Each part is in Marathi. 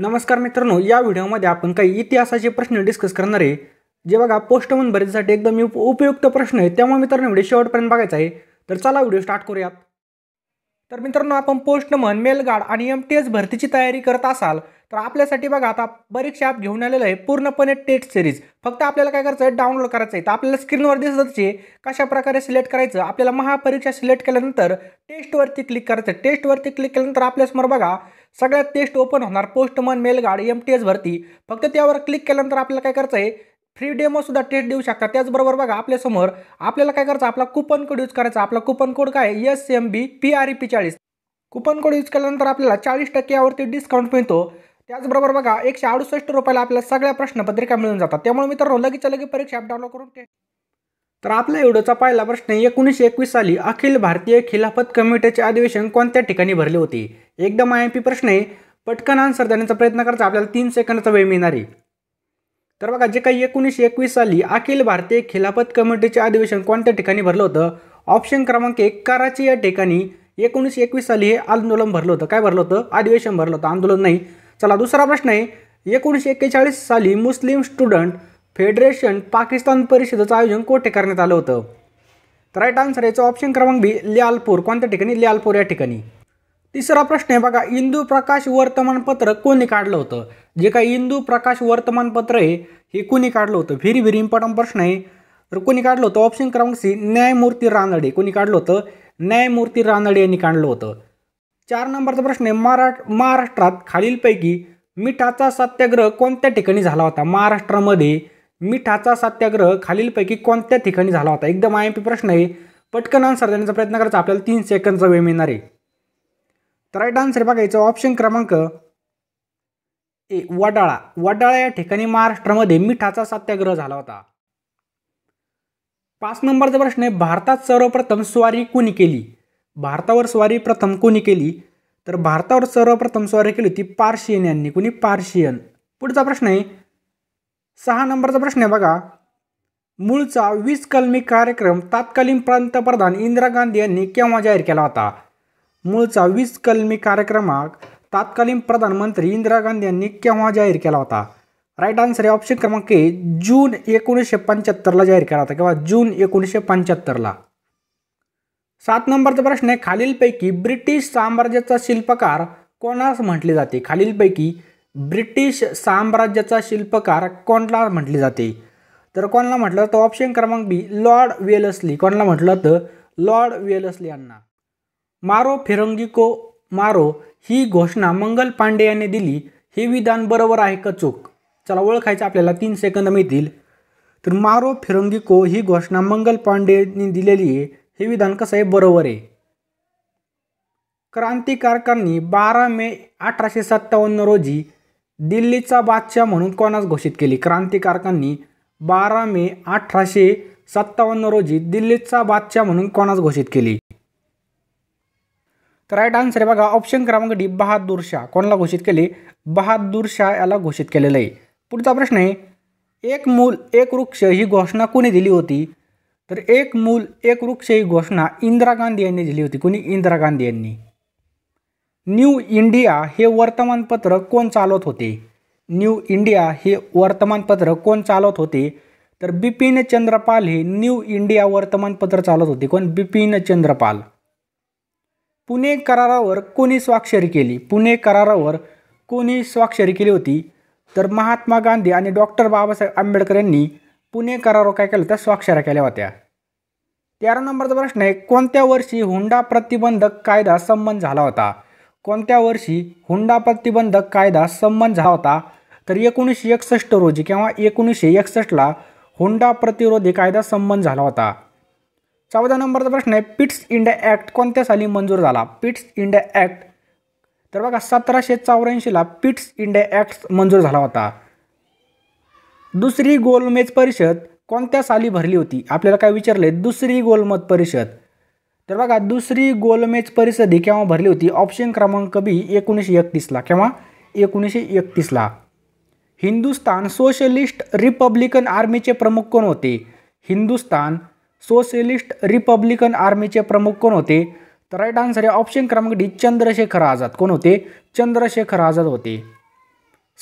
नमस्कार मित्रांनो या व्हिडिओमध्ये आपण काही इतिहासाचे प्रश्न डिस्कस करणार आहे जे बघा पोस्टमन भरतीसाठी एकदम उपयुक्त प्रश्न आहे त्यामुळे मित्रांनो व्हिडिओ शेवटपर्यंत बघायचा आहे तर चला व्हिडिओ स्टार्ट करूयात तर मित्रांनो आपण पोस्टमन मेलगार्ड आणि एम टी एस भरतीची तयारी करत असाल तर आपल्यासाठी बघा आता परीक्षा ॲप घेऊन आलेलं आहे पूर्णपणे टेस्ट सिरीज फक्त आपल्याला काय करायचं आहे डाउनलोड करायचं आहे तर आपल्याला स्क्रीनवर दिसतच आहे कशा प्रकारे सिलेक्ट करायचं आपल्याला महापरीक्षा सिलेक्ट केल्यानंतर टेस्टवरती क्लिक करायचं टेस्टवरती क्लिक केल्यानंतर आपल्यासमोर बघा सगळ्यात टेस्ट ओपन होणार postman mail guard M T S भरती फक्त त्यावर क्लिक केल्यानंतर आपल्याला काय करायचं आहे फ्री सुद्धा टेस्ट देऊ शकता त्याचबरोबर बघा आपल्यासमोर आपल्याला काय करायचं आपला कुपन कोड यूज करायचा आपला कुपन कोड काय S M B P R E P चाळीस कुपन कोड यूज केल्यानंतर आपल्याला चाळीस टक्क्यावरती डिस्काउंट मिळतो त्याचबरोबर बघा एकशे अडुसष्ट रुपयाला आपल्याला सगळ्या प्रश्नपत्रिका मिळून जातात त्यामुळे मित्रांनो लगेच लगेच परीक्षा डाउनलोड करून टेस्ट तर आपल्या एवढाचा पहिला प्रश्न एकोणीसशे एकवीस साली अखिल भारतीय खिलाफत कमिटीचे अधिवेशन कोणत्या ठिकाणी भरले होते एकदम आय एम पी प्रश्न आहे पटकन आन्सर देण्याचा प्रयत्न करायचा आपल्याला तीन सेकंदाचा वेळ मिळणार आहे तर बघा जे काही एकोणीसशे एकवीस साली अखिल भारतीय खिलाफत कमिटीचे अधिवेशन कोणत्या ठिकाणी भरलं होतं ऑप्शन क्रमांक एक कराची या ठिकाणी एकोणीसशे एकवीस साली हे आंदोलन भरलं होतं काय भरलं होतं अधिवेशन भरलं होतं आंदोलन नाही चला दुसरा प्रश्न आहे एकोणीसशे एक्केचाळीस साली मुस्लिम स्टुडंट फेडरेशन पाकिस्तान परिषदेचं आयोजन कोठे करण्यात आलं होतं तर राईट आन्सर याचा ऑप्शन क्रमांक बी लियालपूर कोणत्या ठिकाणी लियालपूर या ठिकाणी तिसरा प्रश्न आहे बघा इंदू प्रकाश वर्तमानपत्र कोणी काढलं होतं जे काही इंदू प्रकाश वर्तमानपत्र आहे हे कोणी काढलं होतं व्हेरी व्हेरी इम्पॉर्टंट प्रश्न आहे तर कोणी काढलं होतं ऑप्शन क्रमांक सी न्यायमूर्ती रानडे कोणी काढलं होतं न्यायमूर्ती रानडे यांनी काढलं होतं चार नंबरचा प्रश्न आहे महारा महाराष्ट्रात खालीलपैकी मिठाचा सत्याग्रह कोणत्या ठिकाणी झाला होता महाराष्ट्रामध्ये मिठाचा सत्याग्रह खालीलपैकी कोणत्या ठिकाणी झाला होता एकदम आय एम पी प्रश्न आहे पटकन आन्सर देण्याचा प्रयत्न करायचा आपल्याला तीन सेकंदचा वेळ मिळणार आहे तर राईट आन्सर बघायचं ऑप्शन क्रमांक ए वडाळा वडाळा या ठिकाणी महाराष्ट्रामध्ये मिठाचा सत्याग्रह झाला होता पाच नंबरचा प्रश्न आहे भारतात सर्वप्रथम स्वारी कोणी केली भारतावर स्वारी प्रथम कोणी केली तर भारतावर सर्वप्रथम स्वारी केली होती पार्शियन यांनी कोणी पार्शियन पुढचा प्रश्न आहे सहा नंबरचा प्रश्न आहे बघा मूळचा वीज कलमी कार्यक्रम तात्कालीन पंतप्रधान इंदिरा गांधी यांनी केव्हा जाहीर केला होता मूळचा वीस कलमी कार्यक्रमात तात्कालीन प्रधानमंत्री इंदिरा गांधी यांनी केव्हा जाहीर केला होता राईट आन्सर आहे ऑप्शन क्रमांक ए जून एकोणीसशे पंच्याहत्तरला जाहीर केला होता किंवा जून एकोणीसशे पंच्याहत्तरला सात नंबरचा प्रश्न आहे खालीलपैकी ब्रिटिश साम्राज्याचा शिल्पकार कोणास म्हटले जाते खालीलपैकी ब्रिटिश साम्राज्याचा शिल्पकार कोणला म्हटले जाते तर कोणाला म्हटलं तर ऑप्शन क्रमांक बी लॉर्ड वेलसली कोणाला म्हटलं तर लॉर्ड वेलसली यांना मारो फिरंगिको मारो ही घोषणा मंगल पांडे यांनी दिली हे विधान बरोबर आहे का चूक चला ओळखायचं आपल्याला तीन सेकंद मिळतील तर मारो फिरंगिको ही घोषणा मंगल पांडेंनी दिलेली आहे हे विधान कसं आहे बरोबर आहे क्रांतिकारकांनी बारा मे अठराशे सत्तावन्न रोजी दिल्लीचा बादशाह म्हणून कोणास घोषित केली क्रांतिकारकांनी बारा मे अठराशे सत्तावन्न रोजी दिल्लीचा बादशाह म्हणून कोणास घोषित केली तर राईट आन्सर आहे बघा ऑप्शन क्रमांक डी बहादूर शाह कोणाला घोषित केले बहादूर शाह याला घोषित केलेलं आहे पुढचा प्रश्न आहे एक मूल एक वृक्ष ही घोषणा कोणी दिली होती तर एक मूल एक वृक्ष ही घोषणा इंदिरा गांधी यांनी दिली होती कोणी इंदिरा गांधी यांनी न्यू इंडिया हे वर्तमानपत्र कोण चालवत होते न्यू इंडिया हे वर्तमानपत्र कोण चालवत होते तर बिपिन चंद्रपाल हे न्यू इंडिया वर्तमानपत्र चालवत होते कोण बिपिन चंद्रपाल पुणे करारावर कोणी स्वाक्षरी केली पुणे करारावर कोणी स्वाक्षरी केली होती तर महात्मा गांधी आणि डॉक्टर बाबासाहेब आंबेडकर यांनी पुणे करारावर काय केलं तर स्वाक्षऱ्या केल्या होत्या तेरा नंबरचा प्रश्न आहे कोणत्या वर्षी हुंडा प्रतिबंधक कायदा संमत झाला होता कोणत्या वर्षी हुंडा प्रतिबंधक कायदा संमत झाला होता तर एकोणीसशे एकसष्ट रोजी किंवा एकोणीसशे एकसष्टला हुंडा प्रतिरोधी कायदा संमत झाला होता चौदा नंबरचा प्रश्न आहे पिट्स इंडिया ॲक्ट कोणत्या साली मंजूर झाला पिट्स इंडिया ॲक्ट तर बघा सतराशे चौऱ्याऐंशीला पिट्स इंडिया ॲक्ट मंजूर झाला होता दुसरी गोलमेज परिषद कोणत्या साली भरली होती आपल्याला काय विचारले दुसरी गोलमत परिषद तर बघा दुसरी गोलमेज परिषदी केव्हा भरली होती ऑप्शन क्रमांक बी एकोणीसशे एकतीसला केव्हा एकोणीसशे एकतीसला हिंदुस्तान सोशलिस्ट रिपब्लिकन आर्मीचे प्रमुख कोण होते हिंदुस्तान सोशलिस्ट रिपब्लिकन आर्मीचे प्रमुख कोण होते तर राईट आन्सर आहे ऑप्शन क्रमांक डी चंद्रशेखर आझाद कोण होते चंद्रशेखर आझाद होते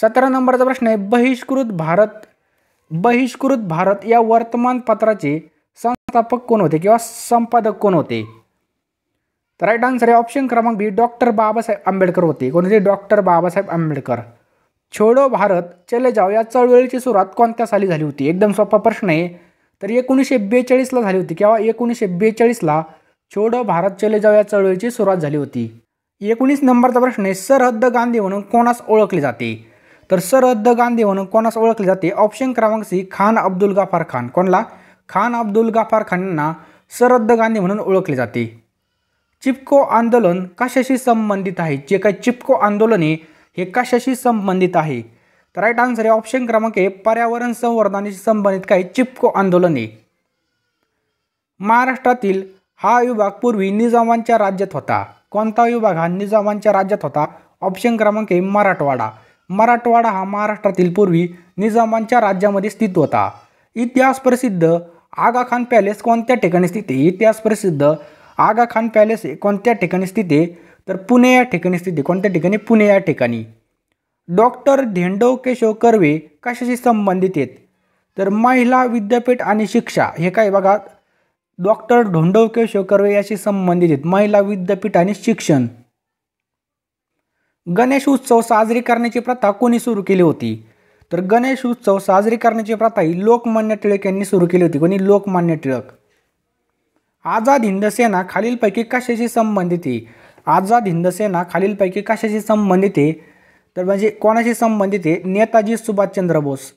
सतरा नंबरचा प्रश्न आहे बहिष्कृत भारत बहिष्कृत भारत या वर्तमानपत्राचे व्यवस्थापक कोण होते किंवा संपादक कोण होते तर राईट आन्सर आहे ऑप्शन क्रमांक बी डॉक्टर बाबासाहेब आंबेडकर होते होते डॉक्टर बाबासाहेब आंबेडकर छोडो भारत चले जाओ या चळवळीची सुरुवात कोणत्या साली झाली होती एकदम सोपा प्रश्न आहे तर एकोणीसशे बेचाळीसला झाली होती किंवा एकोणीसशे बेचाळीसला छोडो भारत चले जाओ या चळवळीची सुरुवात झाली होती एकोणीस नंबरचा प्रश्न आहे सरहद्द गांधी म्हणून कोणास ओळखले जाते तर सरहद्द गांधी म्हणून कोणास ओळखले जाते ऑप्शन क्रमांक सी खान अब्दुल गफार खान कोणला खान अब्दुल गफार खानना सरद्द गांधी म्हणून ओळखले जाते चिपको आंदोलन कशाशी संबंधित आहे जे काही चिपको आंदोलन आहे हे कशाशी संबंधित आहे तर राईट आन्सर आहे ऑप्शन क्रमांक आहे पर्यावरण संवर्धनाशी संबंधित काही चिपको आंदोलन आहे महाराष्ट्रातील हा विभाग पूर्वी निजामांच्या राज्यात होता कोणता विभाग हा निजामांच्या राज्यात होता ऑप्शन क्रमांक आहे मराठवाडा मराठवाडा हा महाराष्ट्रातील पूर्वी निजामांच्या राज्यामध्ये स्थित होता इतिहास प्रसिद्ध आगा खान पॅलेस कोणत्या ठिकाणी स्थित आहे इतिहास प्रसिद्ध आगा खान पॅलेस कोणत्या ठिकाणी स्थित आहे तर पुणे या ठिकाणी स्थित आहे कोणत्या ठिकाणी पुणे या ठिकाणी डॉक्टर धेंडव केशव कर्वे कशाशी संबंधित आहेत तर महिला विद्यापीठ आणि शिक्षा हे काय बघा डॉक्टर ढोंडव केशव कर्वे याशी संबंधित आहेत महिला विद्यापीठ आणि शिक्षण गणेश उत्सव साजरी करण्याची प्रथा कोणी सुरू केली होती तर गणेश उत्सव साजरी करण्याची प्रथा ही लोकमान्य टिळक यांनी सुरू केली होती कोणी लोकमान्य टिळक आझाद हिंद सेना खालीलपैकी कशाशी संबंधित आहे आझाद हिंद सेना खालीलपैकी कशाशी संबंधित आहे तर म्हणजे कोणाशी संबंधित आहे नेताजी सुभाषचंद्र बोस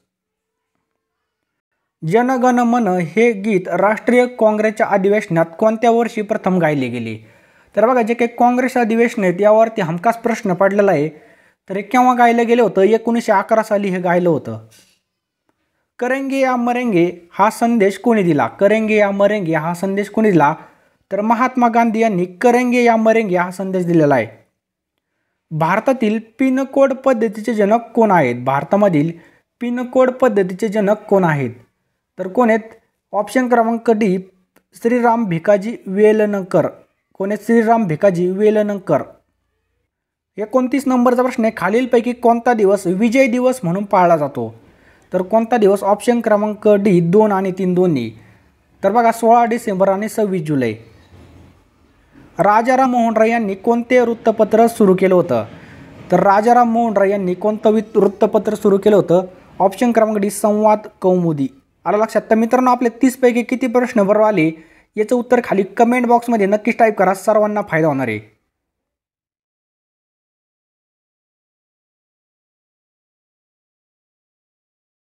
जनगण मन हे गीत राष्ट्रीय काँग्रेसच्या अधिवेशनात कोणत्या वर्षी प्रथम गायले गेले तर बघा जे काही काँग्रेस अधिवेशन आहेत यावरती हमखास प्रश्न पडलेला आहे तर हे केव्हा गायलं गेलं होतं एकोणीसशे अकरा साली हे गायलं होतं करेंगे या मरेंगे हा संदेश कोणी दिला करेंगे या मरेंगे हा संदेश कोणी दिला तर महात्मा गांधी यांनी करेंगे या मरेंगे हा संदेश दिलेला आहे भारतातील पिनकोड पद्धतीचे जनक कोण आहेत भारतामधील पिनकोड पद्धतीचे जनक कोण आहेत तर कोण आहेत ऑप्शन क्रमांक डी श्रीराम भिकाजी वेलनकर कोण आहेत श्रीराम भिकाजी वेलनकर एकोणतीस नंबरचा प्रश्न आहे खालीलपैकी कोणता दिवस विजय दिवस म्हणून पाळला जातो तर कोणता दिवस ऑप्शन क्रमांक डी दोन आणि तीन दोन्ही तर बघा सोळा डिसेंबर आणि सव्वीस जुलै राजाराम मोहन राय यांनी कोणते वृत्तपत्र सुरू केलं होतं तर राजाराम मोहन राय यांनी कोणतं वित वृत्तपत्र सुरू केलं होतं ऑप्शन क्रमांक डी संवाद कौमुदी आला लक्षात तर मित्रांनो आपले तीसपैकी किती प्रश्न बरोबर आले याचं उत्तर खाली कमेंट बॉक्समध्ये नक्कीच टाईप करा सर्वांना फायदा होणार आहे